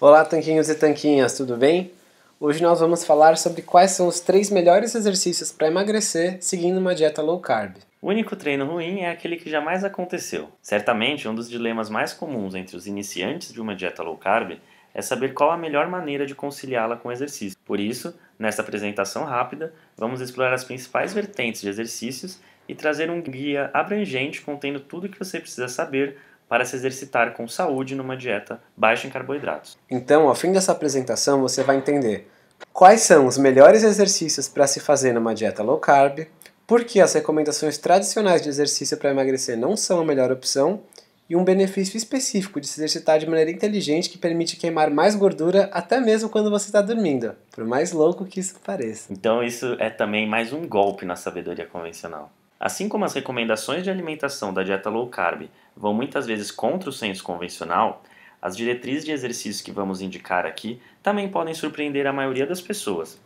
Olá, tanquinhos e tanquinhas, tudo bem? Hoje nós vamos falar sobre quais são os três melhores exercícios para emagrecer seguindo uma dieta low carb. O único treino ruim é aquele que jamais aconteceu. Certamente, um dos dilemas mais comuns entre os iniciantes de uma dieta low carb é saber qual a melhor maneira de conciliá-la com o exercício. Por isso, nesta apresentação rápida, vamos explorar as principais vertentes de exercícios e trazer um guia abrangente contendo tudo o que você precisa saber para se exercitar com saúde numa dieta baixa em carboidratos. Então, ao fim dessa apresentação, você vai entender quais são os melhores exercícios para se fazer numa dieta low carb, por que as recomendações tradicionais de exercício para emagrecer não são a melhor opção e um benefício específico de se exercitar de maneira inteligente que permite queimar mais gordura até mesmo quando você está dormindo, por mais louco que isso pareça. Então isso é também mais um golpe na sabedoria convencional. Assim como as recomendações de alimentação da dieta low carb vão muitas vezes contra o senso convencional, as diretrizes de exercícios que vamos indicar aqui também podem surpreender a maioria das pessoas.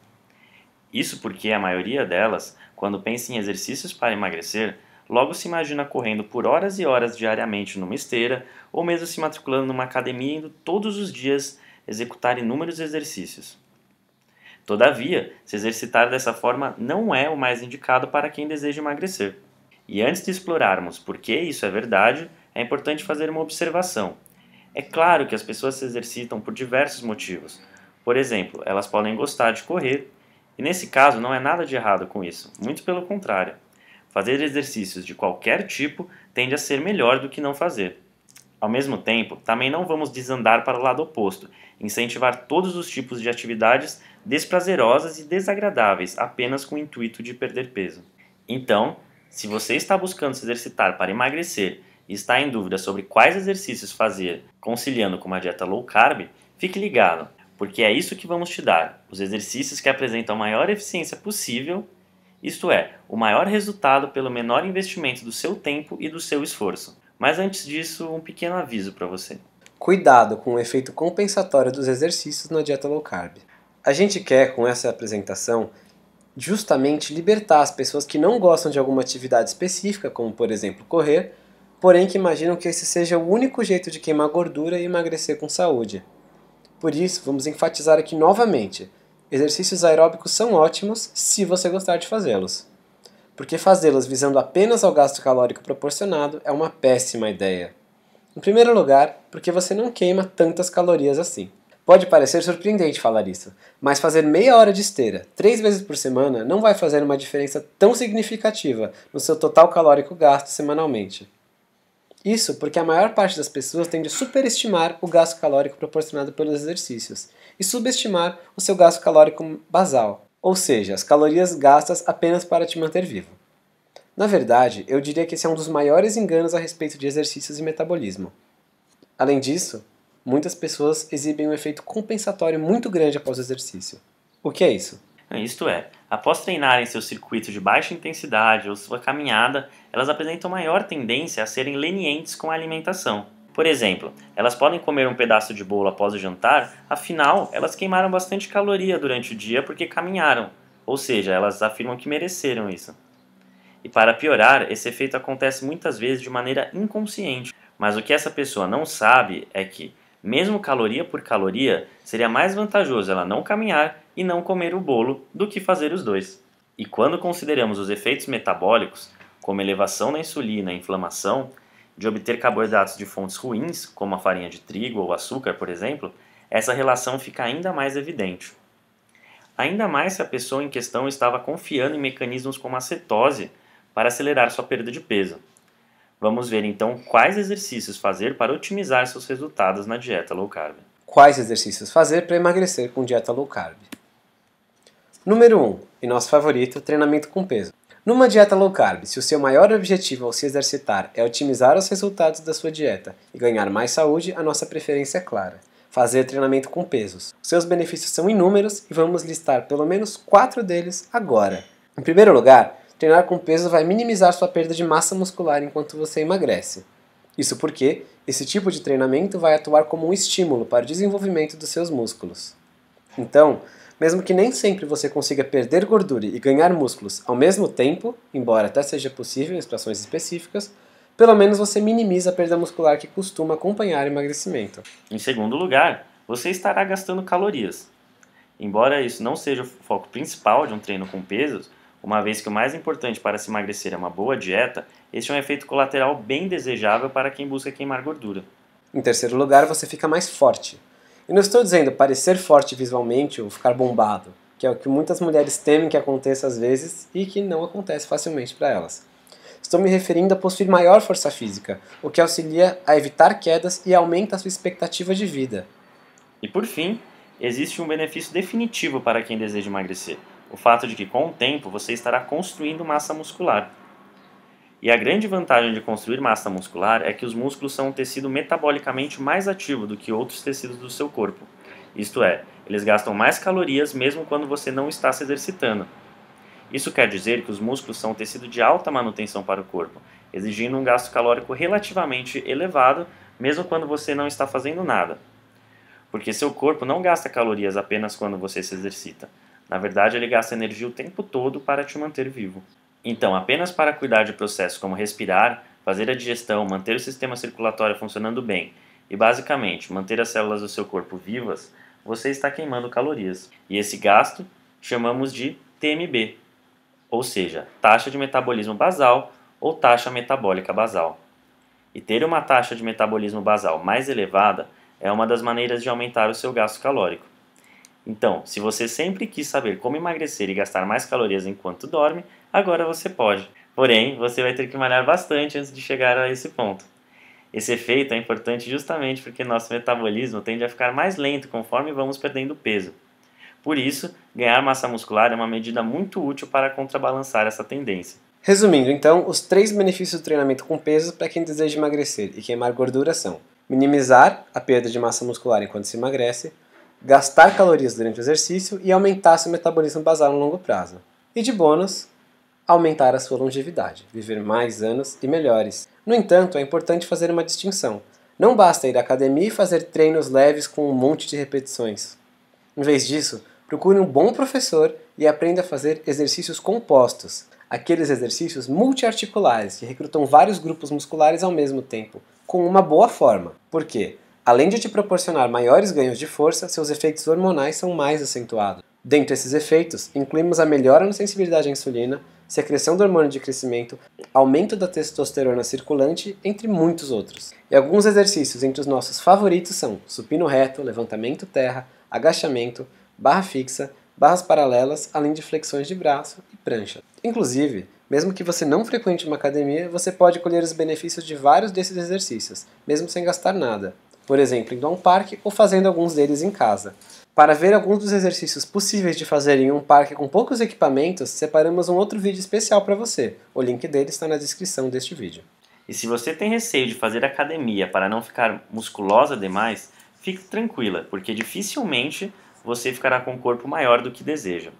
Isso porque a maioria delas, quando pensa em exercícios para emagrecer, logo se imagina correndo por horas e horas diariamente numa esteira ou mesmo se matriculando numa academia indo todos os dias executar inúmeros exercícios. Todavia, se exercitar dessa forma não é o mais indicado para quem deseja emagrecer. E antes de explorarmos por que isso é verdade, é importante fazer uma observação. É claro que as pessoas se exercitam por diversos motivos. Por exemplo, elas podem gostar de correr, e nesse caso não é nada de errado com isso, muito pelo contrário. Fazer exercícios de qualquer tipo tende a ser melhor do que não fazer. Ao mesmo tempo, também não vamos desandar para o lado oposto, incentivar todos os tipos de atividades desprazerosas e desagradáveis apenas com o intuito de perder peso. Então, se você está buscando se exercitar para emagrecer e está em dúvida sobre quais exercícios fazer conciliando com uma dieta low carb, fique ligado, porque é isso que vamos te dar: os exercícios que apresentam a maior eficiência possível, isto é, o maior resultado pelo menor investimento do seu tempo e do seu esforço. Mas antes disso, um pequeno aviso para você. Cuidado com o efeito compensatório dos exercícios na dieta low carb. A gente quer, com essa apresentação, justamente libertar as pessoas que não gostam de alguma atividade específica, como por exemplo correr, porém que imaginam que esse seja o único jeito de queimar gordura e emagrecer com saúde. Por isso, vamos enfatizar aqui novamente: exercícios aeróbicos são ótimos se você gostar de fazê-los porque fazê-las visando apenas ao gasto calórico proporcionado é uma péssima ideia. Em primeiro lugar, porque você não queima tantas calorias assim. Pode parecer surpreendente falar isso, mas fazer meia hora de esteira três vezes por semana não vai fazer uma diferença tão significativa no seu total calórico gasto semanalmente. Isso porque a maior parte das pessoas tende a superestimar o gasto calórico proporcionado pelos exercícios e subestimar o seu gasto calórico basal, ou seja, as calorias gastas apenas para te manter vivo. Na verdade, eu diria que esse é um dos maiores enganos a respeito de exercícios e metabolismo. Além disso, muitas pessoas exibem um efeito compensatório muito grande após o exercício. O que é isso? Isto é, após treinarem seu circuito de baixa intensidade ou sua caminhada, elas apresentam maior tendência a serem lenientes com a alimentação. Por exemplo, elas podem comer um pedaço de bolo após o jantar, afinal, elas queimaram bastante caloria durante o dia porque caminharam, ou seja, elas afirmam que mereceram isso. E para piorar, esse efeito acontece muitas vezes de maneira inconsciente. Mas o que essa pessoa não sabe é que, mesmo caloria por caloria, seria mais vantajoso ela não caminhar e não comer o bolo do que fazer os dois. E quando consideramos os efeitos metabólicos, como elevação da insulina e inflamação, de obter carboidratos de fontes ruins, como a farinha de trigo ou açúcar, por exemplo, essa relação fica ainda mais evidente. Ainda mais se a pessoa em questão estava confiando em mecanismos como a cetose para acelerar sua perda de peso. Vamos ver então quais exercícios fazer para otimizar seus resultados na dieta low carb. Quais exercícios fazer para emagrecer com dieta low carb? Número 1, um, e nosso favorito, treinamento com peso. Numa dieta low carb, se o seu maior objetivo ao se exercitar é otimizar os resultados da sua dieta e ganhar mais saúde, a nossa preferência é clara: fazer treinamento com pesos. Seus benefícios são inúmeros e vamos listar pelo menos quatro deles agora. Em primeiro lugar, treinar com peso vai minimizar sua perda de massa muscular enquanto você emagrece. Isso porque esse tipo de treinamento vai atuar como um estímulo para o desenvolvimento dos seus músculos. Então, mesmo que nem sempre você consiga perder gordura e ganhar músculos ao mesmo tempo, embora até seja possível em situações específicas, pelo menos você minimiza a perda muscular que costuma acompanhar o emagrecimento. Em segundo lugar, você estará gastando calorias. Embora isso não seja o foco principal de um treino com pesos, uma vez que o mais importante para se emagrecer é uma boa dieta, este é um efeito colateral bem desejável para quem busca queimar gordura. Em terceiro lugar, você fica mais forte. E não estou dizendo parecer forte visualmente ou ficar bombado, que é o que muitas mulheres temem que aconteça às vezes e que não acontece facilmente para elas. Estou me referindo a possuir maior força física, o que auxilia a evitar quedas e aumenta a sua expectativa de vida. E por fim, existe um benefício definitivo para quem deseja emagrecer: o fato de que com o tempo você estará construindo massa muscular, e a grande vantagem de construir massa muscular é que os músculos são um tecido metabolicamente mais ativo do que outros tecidos do seu corpo. Isto é, eles gastam mais calorias mesmo quando você não está se exercitando. Isso quer dizer que os músculos são um tecido de alta manutenção para o corpo, exigindo um gasto calórico relativamente elevado mesmo quando você não está fazendo nada. Porque seu corpo não gasta calorias apenas quando você se exercita. Na verdade, ele gasta energia o tempo todo para te manter vivo. Então, apenas para cuidar de processos como respirar, fazer a digestão, manter o sistema circulatório funcionando bem e, basicamente, manter as células do seu corpo vivas, você está queimando calorias. E esse gasto chamamos de TMB, ou seja, taxa de metabolismo basal ou taxa metabólica basal. E ter uma taxa de metabolismo basal mais elevada é uma das maneiras de aumentar o seu gasto calórico. Então, se você sempre quis saber como emagrecer e gastar mais calorias enquanto dorme, Agora você pode. Porém, você vai ter que malhar bastante antes de chegar a esse ponto. Esse efeito é importante justamente porque nosso metabolismo tende a ficar mais lento conforme vamos perdendo peso. Por isso, ganhar massa muscular é uma medida muito útil para contrabalançar essa tendência. Resumindo, então, os três benefícios do treinamento com peso para quem deseja emagrecer e queimar gordura são: minimizar a perda de massa muscular enquanto se emagrece, gastar calorias durante o exercício e aumentar seu metabolismo basal no longo prazo. E de bônus, aumentar a sua longevidade, viver mais anos e melhores. No entanto, é importante fazer uma distinção. Não basta ir à academia e fazer treinos leves com um monte de repetições. Em vez disso, procure um bom professor e aprenda a fazer exercícios compostos, aqueles exercícios multiarticulares que recrutam vários grupos musculares ao mesmo tempo, com uma boa forma. Por quê? Além de te proporcionar maiores ganhos de força, seus efeitos hormonais são mais acentuados. Dentre esses efeitos, incluímos a melhora na sensibilidade à insulina, secreção do hormônio de crescimento, aumento da testosterona circulante, entre muitos outros. E alguns exercícios entre os nossos favoritos são supino reto, levantamento terra, agachamento, barra fixa, barras paralelas, além de flexões de braço e prancha. Inclusive, mesmo que você não frequente uma academia, você pode colher os benefícios de vários desses exercícios, mesmo sem gastar nada. Por exemplo, indo a um parque ou fazendo alguns deles em casa. Para ver alguns dos exercícios possíveis de fazer em um parque com poucos equipamentos, separamos um outro vídeo especial para você. O link dele está na descrição deste vídeo. E se você tem receio de fazer academia para não ficar musculosa demais, fique tranquila, porque dificilmente você ficará com um corpo maior do que deseja.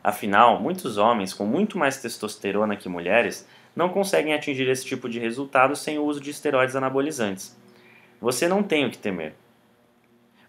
Afinal, muitos homens com muito mais testosterona que mulheres não conseguem atingir esse tipo de resultado sem o uso de esteroides anabolizantes. Você não tem o que temer.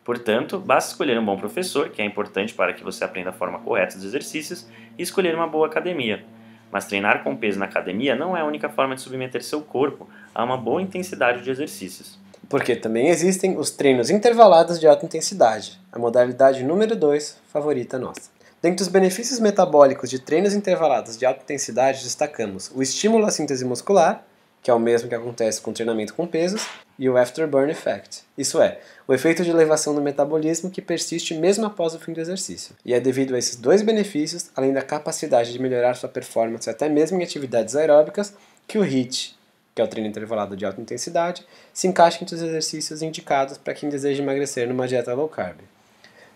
Portanto, basta escolher um bom professor, que é importante para que você aprenda a forma correta dos exercícios, e escolher uma boa academia. Mas treinar com peso na academia não é a única forma de submeter seu corpo a uma boa intensidade de exercícios. Porque também existem os treinos intervalados de alta intensidade, a modalidade número 2 favorita nossa. Dentre os benefícios metabólicos de treinos intervalados de alta intensidade, destacamos o estímulo à síntese muscular, que é o mesmo que acontece com treinamento com pesos, e o afterburn effect. Isso é, o efeito de elevação do metabolismo que persiste mesmo após o fim do exercício. E é devido a esses dois benefícios, além da capacidade de melhorar sua performance até mesmo em atividades aeróbicas, que o HIIT, que é o treino intervalado de alta intensidade, se encaixa entre os exercícios indicados para quem deseja emagrecer numa dieta low carb.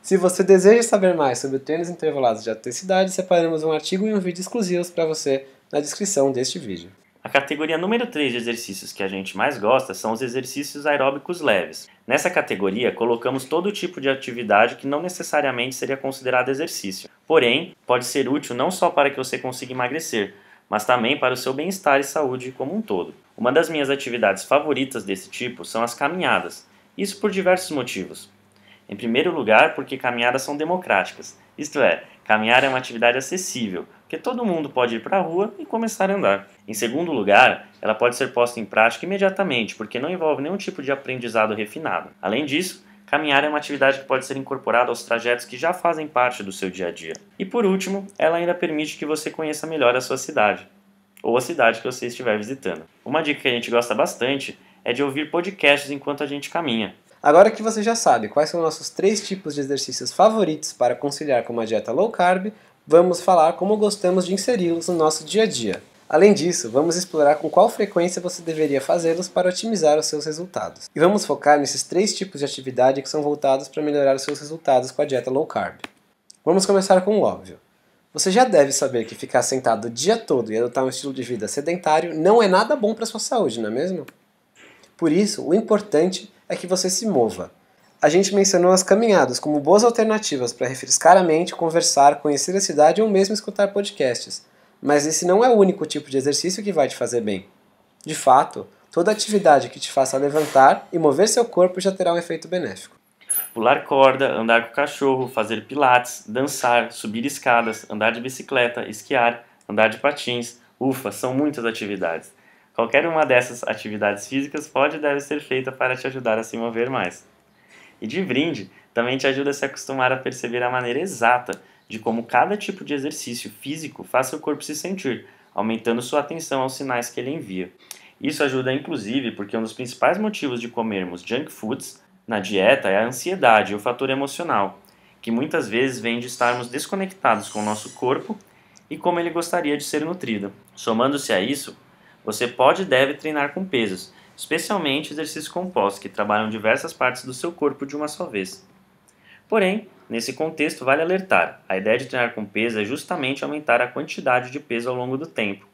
Se você deseja saber mais sobre treinos intervalados de alta intensidade, separamos um artigo e um vídeo exclusivos para você na descrição deste vídeo. A categoria número 3 de exercícios que a gente mais gosta são os exercícios aeróbicos leves. Nessa categoria, colocamos todo tipo de atividade que não necessariamente seria considerada exercício. Porém, pode ser útil não só para que você consiga emagrecer, mas também para o seu bem-estar e saúde como um todo. Uma das minhas atividades favoritas desse tipo são as caminhadas, isso por diversos motivos. Em primeiro lugar, porque caminhadas são democráticas, isto é, Caminhar é uma atividade acessível, porque todo mundo pode ir para a rua e começar a andar. Em segundo lugar, ela pode ser posta em prática imediatamente, porque não envolve nenhum tipo de aprendizado refinado. Além disso, Caminhar é uma atividade que pode ser incorporada aos trajetos que já fazem parte do seu dia a dia. E por último, ela ainda permite que você conheça melhor a sua cidade, ou a cidade que você estiver visitando. Uma dica que a gente gosta bastante é de ouvir podcasts enquanto a gente caminha. Agora que você já sabe quais são nossos três tipos de exercícios favoritos para conciliar com uma dieta low carb, vamos falar como gostamos de inseri-los no nosso dia a dia. Além disso, vamos explorar com qual frequência você deveria fazê-los para otimizar os seus resultados. E vamos focar nesses três tipos de atividade que são voltados para melhorar os seus resultados com a dieta low carb. Vamos começar com o óbvio. Você já deve saber que ficar sentado o dia todo e adotar um estilo de vida sedentário não é nada bom para sua saúde, não é mesmo? Por isso, o importante é que você se mova. A gente mencionou as caminhadas como boas alternativas para refrescar a mente, conversar, conhecer a cidade ou mesmo escutar podcasts, mas esse não é o único tipo de exercício que vai te fazer bem. De fato, toda atividade que te faça levantar e mover seu corpo já terá um efeito benéfico. Pular corda, andar com o cachorro, fazer pilates, dançar, subir escadas, andar de bicicleta, esquiar, andar de patins. Ufa, são muitas atividades. Qualquer uma dessas atividades físicas pode e deve ser feita para te ajudar a se mover mais. E de brinde, também te ajuda a se acostumar a perceber a maneira exata de como cada tipo de exercício físico faz seu corpo se sentir, aumentando sua atenção aos sinais que ele envia. Isso ajuda inclusive porque um dos principais motivos de comermos junk foods na dieta é a ansiedade, o fator emocional, que muitas vezes vem de estarmos desconectados com o nosso corpo e como ele gostaria de ser nutrido. Somando-se a isso, você pode e deve treinar com pesos, especialmente exercícios compostos que trabalham diversas partes do seu corpo de uma só vez. Porém, nesse contexto vale alertar: a ideia de treinar com peso é justamente aumentar a quantidade de peso ao longo do tempo.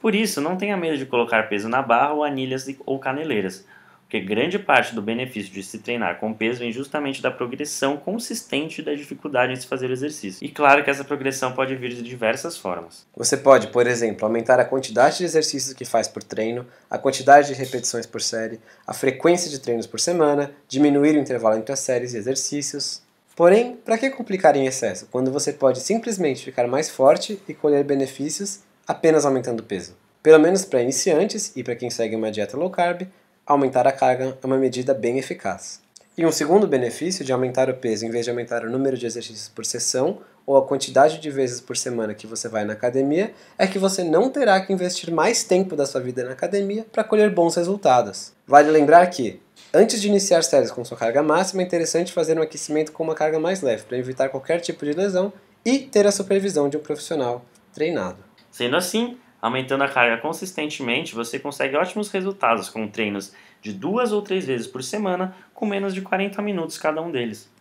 Por isso, não tenha medo de colocar peso na barra ou anilhas ou caneleiras, porque grande parte do benefício de se treinar com peso vem justamente da progressão consistente da dificuldade em se fazer o exercício. E claro que essa progressão pode vir de diversas formas. Você pode, por exemplo, aumentar a quantidade de exercícios que faz por treino, a quantidade de repetições por série, a frequência de treinos por semana, diminuir o intervalo entre as séries e exercícios. Porém, para que complicar em excesso, quando você pode simplesmente ficar mais forte e colher benefícios apenas aumentando o peso? Pelo menos para iniciantes e para quem segue uma dieta low carb, aumentar a carga é uma medida bem eficaz. E um segundo benefício de aumentar o peso em vez de aumentar o número de exercícios por sessão ou a quantidade de vezes por semana que você vai na academia é que você não terá que investir mais tempo da sua vida na academia para colher bons resultados. Vale lembrar que, antes de iniciar séries com sua carga máxima, é interessante fazer um aquecimento com uma carga mais leve para evitar qualquer tipo de lesão e ter a supervisão de um profissional treinado. Sendo assim, Aumentando a carga consistentemente, você consegue ótimos resultados com treinos de duas ou três vezes por semana, com menos de 40 minutos cada um deles.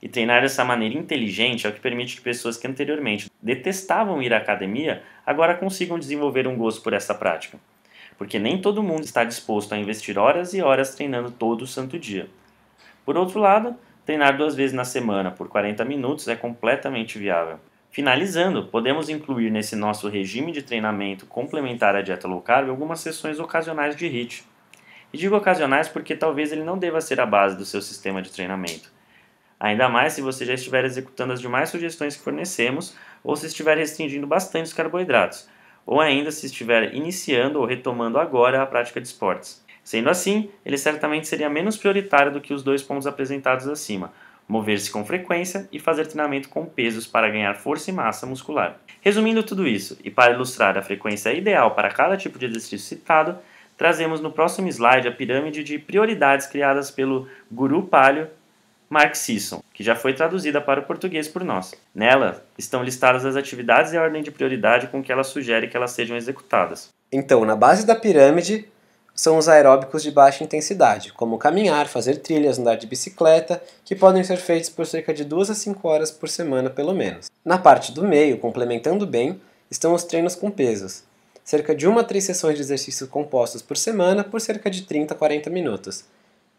E treinar dessa maneira inteligente é o que permite que pessoas que anteriormente detestavam ir à academia agora consigam desenvolver um gosto por essa prática. Porque nem todo mundo está disposto a investir horas e horas treinando todo o santo dia. Por outro lado, treinar duas vezes na semana por 40 minutos é completamente viável. Finalizando, podemos incluir nesse nosso regime de treinamento complementar à dieta low carb algumas sessões ocasionais de HIIT. E digo ocasionais porque talvez ele não deva ser a base do seu sistema de treinamento. Ainda mais se você já estiver executando as demais sugestões que fornecemos ou se estiver restringindo bastante os carboidratos, ou ainda se estiver iniciando ou retomando agora a prática de esportes. Sendo assim, ele certamente seria menos prioritário do que os dois pontos apresentados acima, mover-se com frequência e fazer treinamento com pesos para ganhar força e massa muscular. Resumindo tudo isso, e para ilustrar a frequência ideal para cada tipo de exercício citado, trazemos no próximo slide a pirâmide de prioridades criadas pelo guru palio Mark Sisson, que já foi traduzida para o português por nós. Nela estão listadas as atividades e a ordem de prioridade com que ela sugere que elas sejam executadas. Então, na base da pirâmide, são os aeróbicos de baixa intensidade, como caminhar, fazer trilhas, andar de bicicleta, que podem ser feitos por cerca de 2 a 5 horas por semana pelo menos. Na parte do meio, complementando bem, estão os treinos com pesos, cerca de 1 a 3 sessões de exercícios compostos por semana por cerca de 30 a 40 minutos.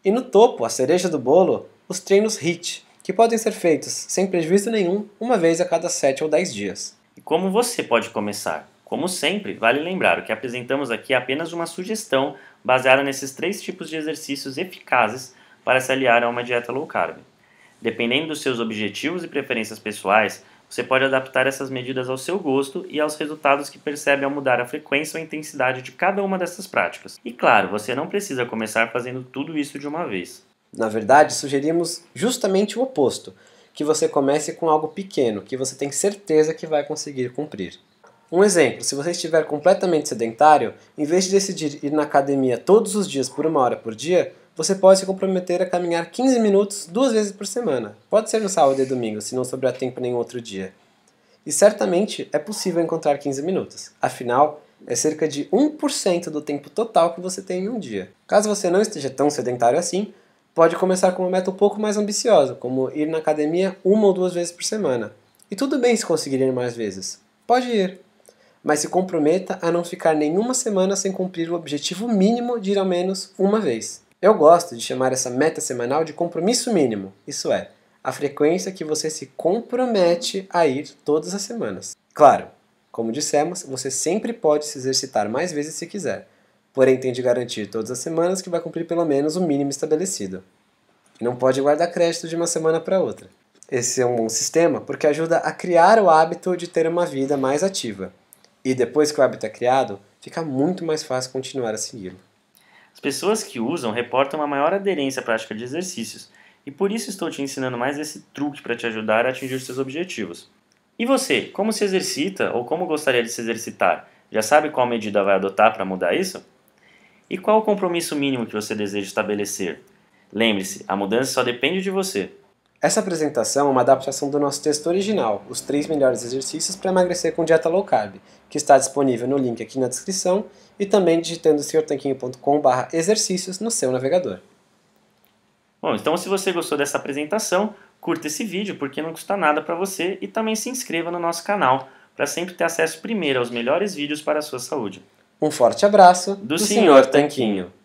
E no topo, a cereja do bolo, os treinos HIIT, que podem ser feitos sem prejuízo nenhum, uma vez a cada 7 ou 10 dias. E como você pode começar? Como sempre, vale lembrar que apresentamos aqui apenas uma sugestão baseada nesses três tipos de exercícios eficazes para se aliar a uma dieta low carb. Dependendo dos seus objetivos e preferências pessoais, você pode adaptar essas medidas ao seu gosto e aos resultados que percebe ao mudar a frequência ou intensidade de cada uma dessas práticas. E claro, você não precisa começar fazendo tudo isso de uma vez. Na verdade, sugerimos justamente o oposto: que você comece com algo pequeno, que você tem certeza que vai conseguir cumprir. Um exemplo, se você estiver completamente sedentário, em vez de decidir ir na academia todos os dias por uma hora por dia, você pode se comprometer a caminhar 15 minutos duas vezes por semana. Pode ser no sábado e domingo, se não sobrar tempo nenhum outro dia. E certamente é possível encontrar 15 minutos. Afinal, é cerca de 1% do tempo total que você tem em um dia. Caso você não esteja tão sedentário assim, pode começar com uma meta um pouco mais ambiciosa, como ir na academia uma ou duas vezes por semana. E tudo bem se conseguir ir mais vezes. Pode ir mas se comprometa a não ficar nenhuma semana sem cumprir o objetivo mínimo de ir ao menos uma vez. Eu gosto de chamar essa meta semanal de compromisso mínimo, isso é, a frequência que você se compromete a ir todas as semanas. Claro, como dissemos, você sempre pode se exercitar mais vezes se quiser, porém tem de garantir todas as semanas que vai cumprir pelo menos o mínimo estabelecido. E não pode guardar crédito de uma semana para outra. Esse é um bom sistema porque ajuda a criar o hábito de ter uma vida mais ativa e depois que o hábito é criado, fica muito mais fácil continuar a segui-lo. As pessoas que usam reportam uma maior aderência à prática de exercícios, e por isso estou te ensinando mais esse truque para te ajudar a atingir seus objetivos. E você, como se exercita ou como gostaria de se exercitar? Já sabe qual medida vai adotar para mudar isso? E qual o compromisso mínimo que você deseja estabelecer? Lembre-se, a mudança só depende de você. Essa apresentação é uma adaptação do nosso texto original, Os 3 Melhores Exercícios para Emagrecer com Dieta Low Carb, que está disponível no link aqui na descrição e também digitando senhortanquinho.com.br exercícios no seu navegador. Bom, então se você gostou dessa apresentação, curta esse vídeo porque não custa nada para você e também se inscreva no nosso canal para sempre ter acesso primeiro aos melhores vídeos para a sua saúde. Um forte abraço do, do Sr. Tanquinho. Tanquinho.